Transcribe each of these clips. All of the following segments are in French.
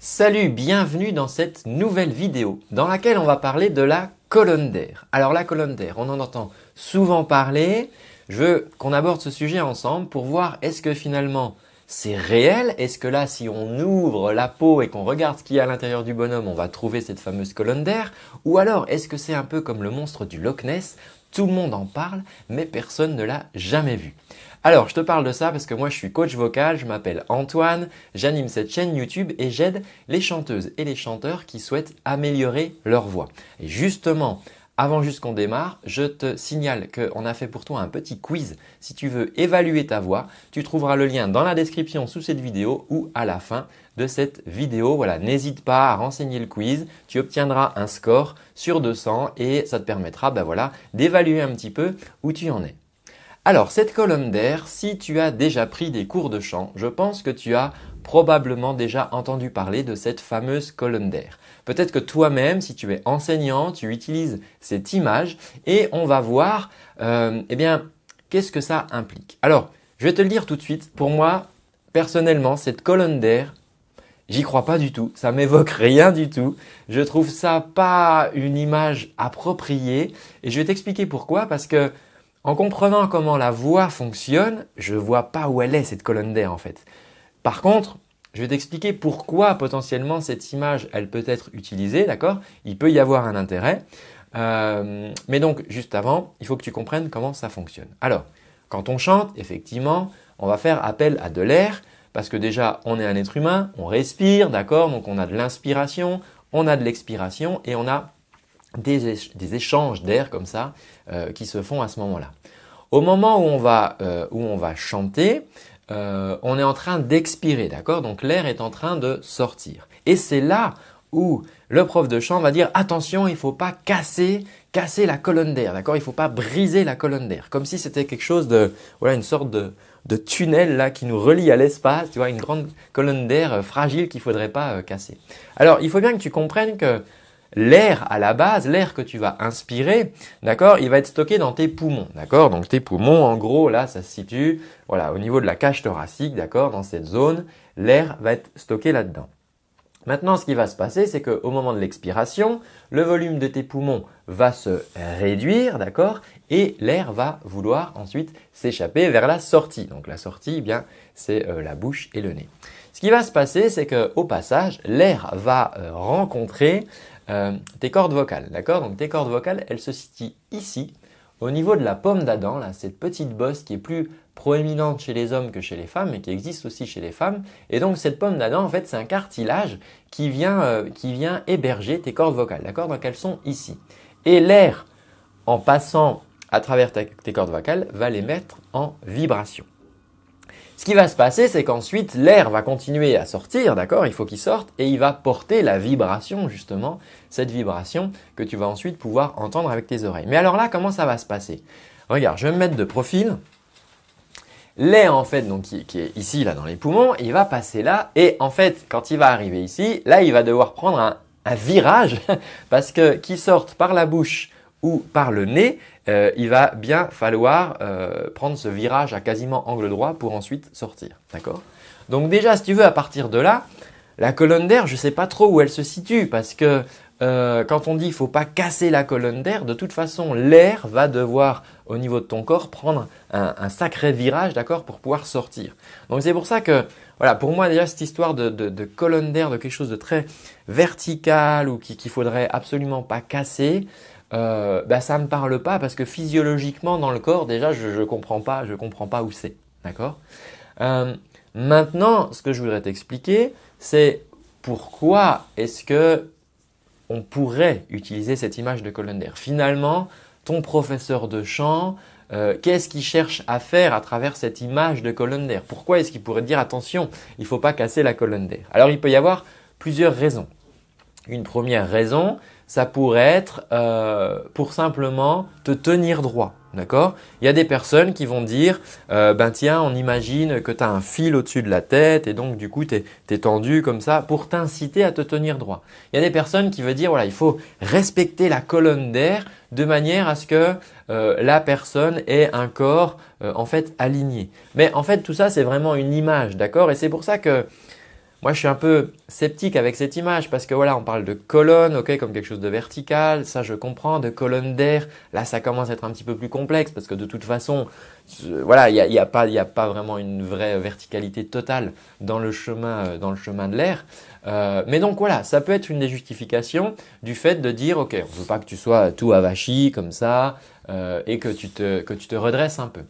Salut, bienvenue dans cette nouvelle vidéo dans laquelle on va parler de la colonne d'air. Alors la colonne d'air, on en entend souvent parler. Je veux qu'on aborde ce sujet ensemble pour voir est-ce que finalement c'est réel Est-ce que là, si on ouvre la peau et qu'on regarde ce qu'il y a à l'intérieur du bonhomme, on va trouver cette fameuse colonne d'air Ou alors, est-ce que c'est un peu comme le monstre du Loch Ness Tout le monde en parle, mais personne ne l'a jamais vu. Alors, je te parle de ça parce que moi, je suis coach vocal, je m'appelle Antoine, j'anime cette chaîne YouTube et j'aide les chanteuses et les chanteurs qui souhaitent améliorer leur voix. Et justement, avant juste qu'on démarre, je te signale qu'on a fait pour toi un petit quiz. Si tu veux évaluer ta voix, tu trouveras le lien dans la description sous cette vidéo ou à la fin de cette vidéo. Voilà, n'hésite pas à renseigner le quiz. Tu obtiendras un score sur 200 et ça te permettra, ben d'évaluer un petit peu où tu en es. Alors, cette colonne d'air, si tu as déjà pris des cours de chant, je pense que tu as probablement déjà entendu parler de cette fameuse colonne d'air. Peut-être que toi-même, si tu es enseignant, tu utilises cette image et on va voir, euh, eh bien, qu'est-ce que ça implique. Alors, je vais te le dire tout de suite, pour moi, personnellement, cette colonne d'air, J'y crois pas du tout, ça m'évoque rien du tout. Je trouve ça pas une image appropriée et je vais t'expliquer pourquoi parce que en comprenant comment la voix fonctionne, je ne vois pas où elle est cette colonne d'air en fait. Par contre, je vais t'expliquer pourquoi potentiellement cette image, elle peut être utilisée, d'accord Il peut y avoir un intérêt. Euh, mais donc, juste avant, il faut que tu comprennes comment ça fonctionne. Alors, quand on chante, effectivement, on va faire appel à de l'air, parce que déjà, on est un être humain, on respire, d'accord Donc, on a de l'inspiration, on a de l'expiration, et on a des, échanges d'air comme ça euh, qui se font à ce moment-là. Au moment où on va, euh, on va chanter, euh, on est en train d'expirer, d'accord Donc l'air est en train de sortir. Et c'est là où le prof de chant va dire attention, il ne faut pas casser, casser la colonne d'air, d'accord Il ne faut pas briser la colonne d'air, comme si c'était quelque chose de, voilà, une sorte de, tunnel là qui nous relie à l'espace, tu vois, une grande colonne d'air fragile qu'il ne faudrait pas casser. Alors il faut bien que tu comprennes que l'air à la base, l'air que tu vas inspirer, d'accord, il va être stocké dans tes poumons, d'accord Donc tes poumons, en gros, là, ça se situe, voilà, au niveau de la cage thoracique, d'accord, dans cette zone, l'air va être stocké là-dedans. Maintenant, ce qui va se passer, c'est qu'au moment de l'expiration, le volume de tes poumons va se réduire, d'accord Et l'air va vouloir ensuite s'échapper vers la sortie. Donc la sortie, eh bien, c'est euh, la bouche et le nez. Ce qui va se passer, c'est qu'au passage, l'air va euh, rencontrer euh, tes cordes vocales, d'accord Donc tes cordes vocales, elles se situent ici, au niveau de la pomme d'Adam, là, cette petite bosse qui est plus proéminente chez les hommes que chez les femmes, mais qui existe aussi chez les femmes. Et donc cette pomme d'Adam, en fait, c'est un cartilage qui vient, euh, qui vient héberger tes cordes vocales, d'accord Donc elles sont ici. Et l'air, en passant à travers tes cordes vocales, va les mettre en vibration. Ce qui va se passer, c'est qu'ensuite l'air va continuer à sortir, d'accord Il faut qu'il sorte et il va porter la vibration, justement, cette vibration que tu vas ensuite pouvoir entendre avec tes oreilles. Mais alors là, comment ça va se passer Regarde, je vais me mettre de profil. L'air, en fait, donc, qui, est ici, là, dans les poumons, il va passer là et en fait, quand il va arriver ici, là, il va devoir prendre un, virage parce que qui sortent par la bouche ou par le nez, euh, il va bien falloir euh, prendre ce virage à quasiment angle droit pour ensuite sortir. D'accord Donc déjà, si tu veux, à partir de là, la colonne d'air, je ne sais pas trop où elle se situe parce que euh, quand on dit il faut pas casser la colonne d'air, de toute façon, l'air va devoir, au niveau de ton corps, prendre un, sacré virage, d'accord, pour pouvoir sortir. Donc c'est pour ça que, voilà, pour moi déjà, cette histoire de, colonne d'air, de quelque chose de très vertical ou qu'il ne faudrait absolument pas casser, euh, bah, ça ne me parle pas parce que physiologiquement dans le corps, déjà, je ne comprends, pas, je comprends pas où c'est. D'accord euh, Maintenant, ce que je voudrais t'expliquer, c'est pourquoi est-ce que on pourrait utiliser cette image de colonne d'air. Finalement, ton professeur de chant, euh, qu'est-ce qu'il cherche à faire à travers cette image de colonne d'air Pourquoi est-ce qu'il pourrait dire attention, il ne faut pas casser la colonne d'air Alors il peut y avoir plusieurs raisons. Une première raison, ça pourrait être euh, pour simplement te tenir droit. D'accord Il y a des personnes qui vont dire euh, ben tiens, on imagine que tu as un fil au-dessus de la tête et donc du coup tu es, tendu comme ça pour t'inciter à te tenir droit. Il y a des personnes qui veulent dire voilà, il faut respecter la colonne d'air de manière à ce que euh, la personne ait un corps en fait aligné. Mais en fait, tout ça c'est vraiment une image, d'accord Et c'est pour ça que moi, je suis un peu sceptique avec cette image parce que voilà, on parle de colonne, ok, comme quelque chose de vertical, ça je comprends, de colonne d'air. Là, ça commence à être un petit peu plus complexe parce que de toute façon, voilà, il n'y a, pas, vraiment une vraie verticalité totale dans le chemin, euh, de l'air. Euh, mais donc voilà, ça peut être une des justifications du fait de dire, ok, on ne veut pas que tu sois tout avachi comme ça euh, et que tu te redresses un peu.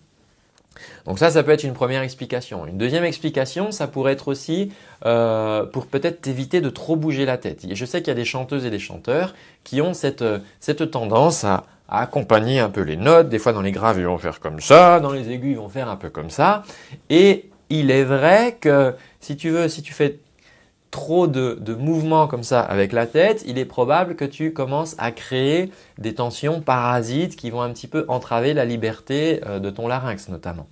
Donc ça, ça peut être une première explication. Une deuxième explication, ça pourrait être aussi euh, pour peut-être éviter de trop bouger la tête. je sais qu'il y a des chanteuses et des chanteurs qui ont euh, cette, tendance à, à, accompagner un peu les notes. Des fois, dans les graves, ils vont faire comme ça. Dans les aigus, ils vont faire un peu comme ça. Et il est vrai que si tu veux, si tu fais trop de, mouvements comme ça avec la tête, il est probable que tu commences à créer des tensions parasites qui vont un petit peu entraver la liberté euh, de ton larynx notamment.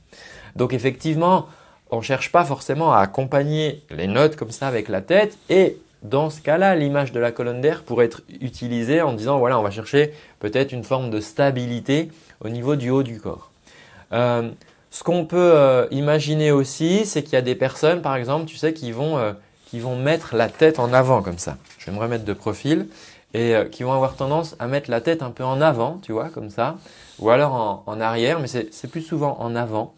Donc effectivement, on ne cherche pas forcément à accompagner les notes comme ça avec la tête et dans ce cas-là, l'image de la colonne d'air pourrait être utilisée en disant voilà, on va chercher peut-être une forme de stabilité au niveau du haut du corps. Euh, ce qu'on peut euh, imaginer aussi, c'est qu'il y a des personnes, par exemple, tu sais, qui vont qui vont mettre la tête en avant comme ça. Je vais me remettre de profil et euh, qui vont avoir tendance à mettre la tête un peu en avant, tu vois, comme ça, ou alors en, arrière, mais c'est plus souvent en avant.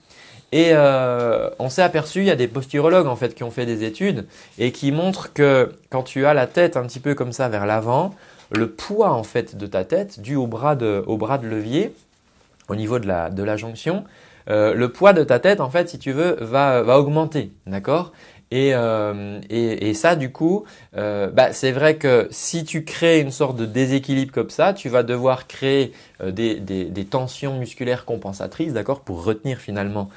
Et euh, on s'est aperçu, il y a des posturologues en fait qui ont fait des études et qui montrent que quand tu as la tête un petit peu comme ça vers l'avant, le poids en fait de ta tête dû au bras de, levier, au niveau de la, jonction, euh, le poids de ta tête en fait, si tu veux, va, va augmenter, d'accord euh, et, et, ça, du coup, euh, bah, c'est vrai que si tu crées une sorte de déséquilibre comme ça, tu vas devoir créer euh, des, des, tensions musculaires compensatrices, d'accord, pour retenir finalement,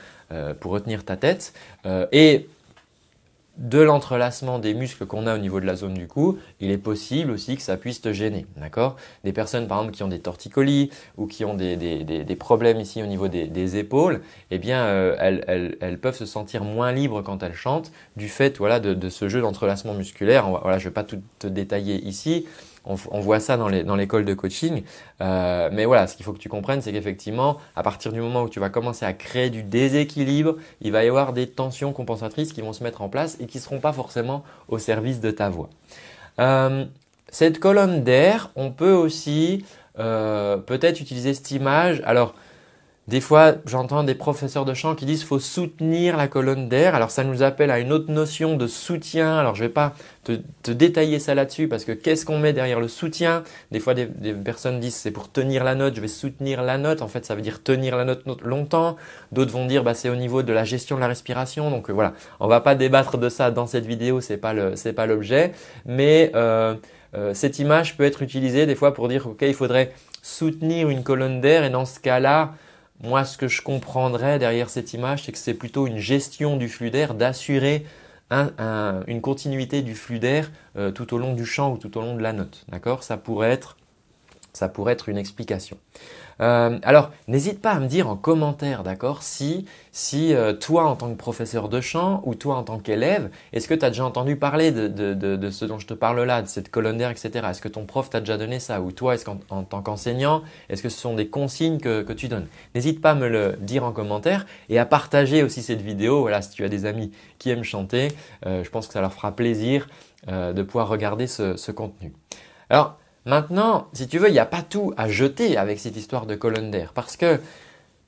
pour retenir ta tête. et de l'entrelacement des muscles qu'on a au niveau de la zone du cou, il est possible aussi que ça puisse te gêner, d'accord Des personnes par exemple qui ont des torticolis ou qui ont des, problèmes ici au niveau des, épaules, eh bien euh, elles, peuvent se sentir moins libres quand elles chantent du fait voilà, de, de ce jeu d'entrelacement musculaire. Voilà, je ne vais pas tout te détailler ici, on, voit ça dans, l'école de coaching. Euh, mais voilà, ce qu'il faut que tu comprennes, c'est qu'effectivement, à partir du moment où tu vas commencer à créer du déséquilibre, il va y avoir des tensions compensatrices qui vont se mettre en place et qui ne seront pas forcément au service de ta voix. Euh, cette colonne d'air, on peut aussi euh, peut-être utiliser cette image. Alors, des fois, j'entends des professeurs de chant qui disent faut soutenir la colonne d'air. Alors ça nous appelle à une autre notion de soutien. Alors je ne vais pas te, détailler ça là-dessus parce que qu'est-ce qu'on met derrière le soutien Des fois, des, personnes disent c'est pour tenir la note. Je vais soutenir la note. En fait, ça veut dire tenir la note longtemps. D'autres vont dire bah c'est au niveau de la gestion de la respiration. Donc euh, voilà, on va pas débattre de ça dans cette vidéo. ce n'est pas l'objet. Mais euh, euh, cette image peut être utilisée des fois pour dire ok il faudrait soutenir une colonne d'air et dans ce cas-là moi, ce que je comprendrais derrière cette image, c'est que c'est plutôt une gestion du flux d'air, d'assurer une continuité du flux d'air euh, tout au long du champ ou tout au long de la note. D'accord Ça pourrait être ça pourrait être une explication. Euh, alors, n'hésite pas à me dire en commentaire, d'accord, si, si euh, toi en tant que professeur de chant ou toi en tant qu'élève, est-ce que tu as déjà entendu parler de, de, de, ce dont je te parle là, de cette colonne d'air, etc. Est-ce que ton prof t'a déjà donné ça Ou toi, est-ce en tant qu'enseignant, est-ce que ce sont des consignes que, que tu donnes N'hésite pas à me le dire en commentaire et à partager aussi cette vidéo. Voilà, si tu as des amis qui aiment chanter, euh, je pense que ça leur fera plaisir de pouvoir regarder ce, ce contenu. Alors, Maintenant, si tu veux, il n'y a pas tout à jeter avec cette histoire de colonne d'air parce que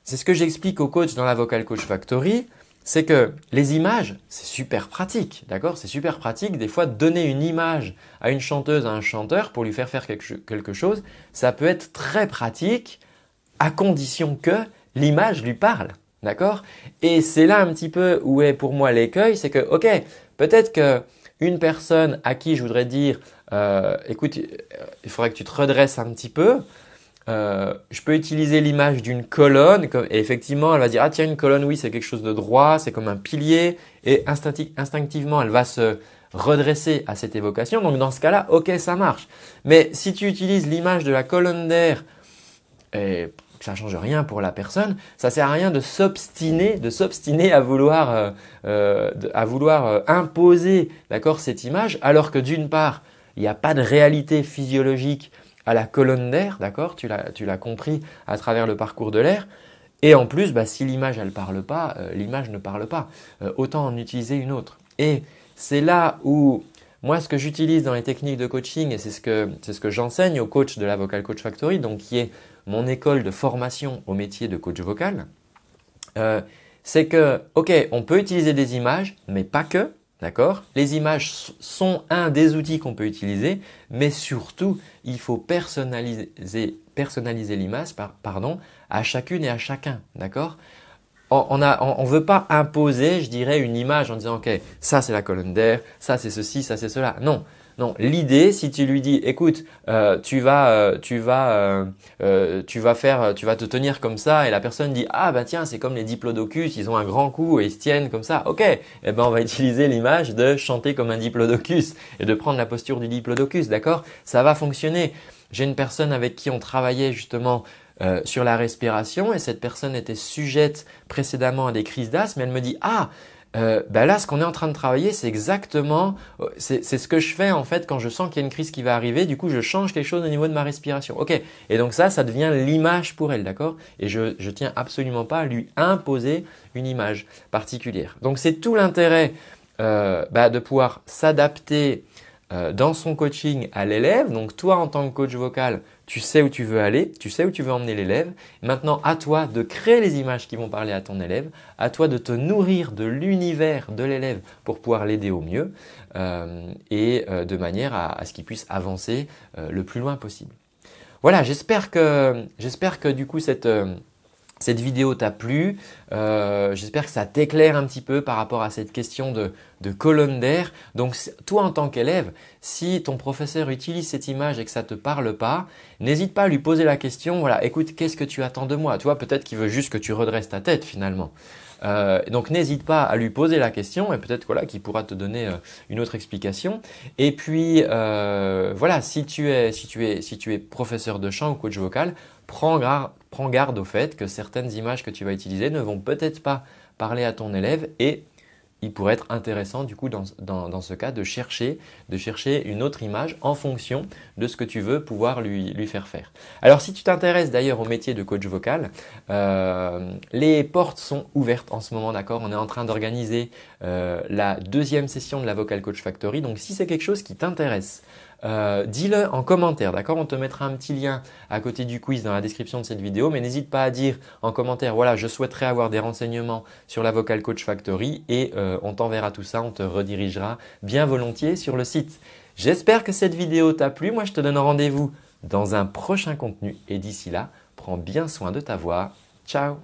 c'est ce que j'explique au coach dans la Vocal Coach Factory, c'est que les images, c'est super pratique, d'accord C'est super pratique. Des fois, donner une image à une chanteuse, à un chanteur pour lui faire faire quelque chose, ça peut être très pratique à condition que l'image lui parle, d'accord Et c'est là un petit peu où est pour moi l'écueil, c'est que, ok, peut-être que une personne à qui je voudrais dire euh, écoute, euh, il faudrait que tu te redresses un petit peu. Euh, je peux utiliser l'image d'une colonne et effectivement elle va dire ah tiens une colonne oui c'est quelque chose de droit c'est comme un pilier et instinctivement elle va se redresser à cette évocation donc dans ce cas là ok ça marche mais si tu utilises l'image de la colonne d'air et ça change rien pour la personne. Ça sert à rien de s'obstiner, de s'obstiner à vouloir, euh, euh, à vouloir euh, imposer, d'accord, cette image, alors que d'une part, il n'y a pas de réalité physiologique à la colonne d'air, Tu l'as, compris à travers le parcours de l'air. Et en plus, bah, si l'image elle parle pas, l'image ne parle pas. autant en utiliser une autre. Et c'est là où moi, ce que j'utilise dans les techniques de coaching, et c'est ce que, j'enseigne au coach de la Vocal Coach Factory, donc qui est mon école de formation au métier de coach vocal, euh, c'est que, ok, on peut utiliser des images, mais pas que, d'accord Les images sont un des outils qu'on peut utiliser, mais surtout, il faut personnaliser, personnaliser l'image par, pardon, à chacune et à chacun, d'accord Oh, on ne on, veut pas imposer, je dirais, une image en disant, OK, ça c'est la colonne d'air, ça c'est ceci, ça c'est cela. Non. Non, l'idée, si tu lui dis, écoute, euh, tu vas, euh, tu vas, euh, tu vas faire, tu vas te tenir comme ça, et la personne dit, ah bah tiens, c'est comme les diplodocus, ils ont un grand cou et ils se tiennent comme ça. Ok, eh ben on va utiliser l'image de chanter comme un diplodocus et de prendre la posture du diplodocus, d'accord Ça va fonctionner. J'ai une personne avec qui on travaillait justement euh, sur la respiration et cette personne était sujette précédemment à des crises d'asthme. Elle me dit ah ben là, ce qu'on est en train de travailler, c'est exactement, euh, c'est ce que je fais en fait quand je sens qu'il y a une crise qui va arriver. Du coup, je change quelque chose au niveau de ma respiration. Ok. Et donc ça, ça devient l'image pour elle, d'accord Et je je tiens absolument pas à lui imposer une image particulière. Donc c'est tout l'intérêt bah, de pouvoir s'adapter euh, dans son coaching à l'élève. Donc toi, en tant que coach vocal, tu sais où tu veux aller, tu sais où tu veux emmener l'élève. Maintenant, à toi de créer les images qui vont parler à ton élève, à toi de te nourrir de l'univers de l'élève pour pouvoir l'aider au mieux euh, et euh, de manière à, ce qu'il puisse avancer le plus loin possible. Voilà, j'espère que, j'espère que du coup cette cette vidéo t'a plu. Euh, j'espère que ça t'éclaire un petit peu par rapport à cette question de, colonne d'air. Donc toi en tant qu'élève, si ton professeur utilise cette image et que ça ne te parle pas, n'hésite pas à lui poser la question, voilà, écoute, qu'est-ce que tu attends de moi Tu vois, peut-être qu'il veut juste que tu redresses ta tête finalement. Euh, donc n'hésite pas à lui poser la question et peut-être voilà, qu'il pourra te donner euh, une autre explication. Et puis voilà, si tu, es, professeur de chant ou coach vocal, prends, prends garde au fait que certaines images que tu vas utiliser ne vont peut-être pas parler à ton élève et il pourrait être intéressant du coup dans, ce cas de chercher, une autre image en fonction de ce que tu veux pouvoir lui, faire faire. Alors si tu t'intéresses d'ailleurs au métier de coach vocal, euh, les portes sont ouvertes en ce moment, d'accord On est en train d'organiser euh, la deuxième session de la Vocal Coach Factory. Donc si c'est quelque chose qui t'intéresse, euh, dis-le en commentaire, d'accord On te mettra un petit lien à côté du quiz dans la description de cette vidéo, mais n'hésite pas à dire en commentaire, voilà, je souhaiterais avoir des renseignements sur la Vocal Coach Factory et euh, on t'enverra tout ça, on te redirigera bien volontiers sur le site. J'espère que cette vidéo t'a plu, moi je te donne rendez-vous dans un prochain contenu et d'ici là, prends bien soin de ta voix. Ciao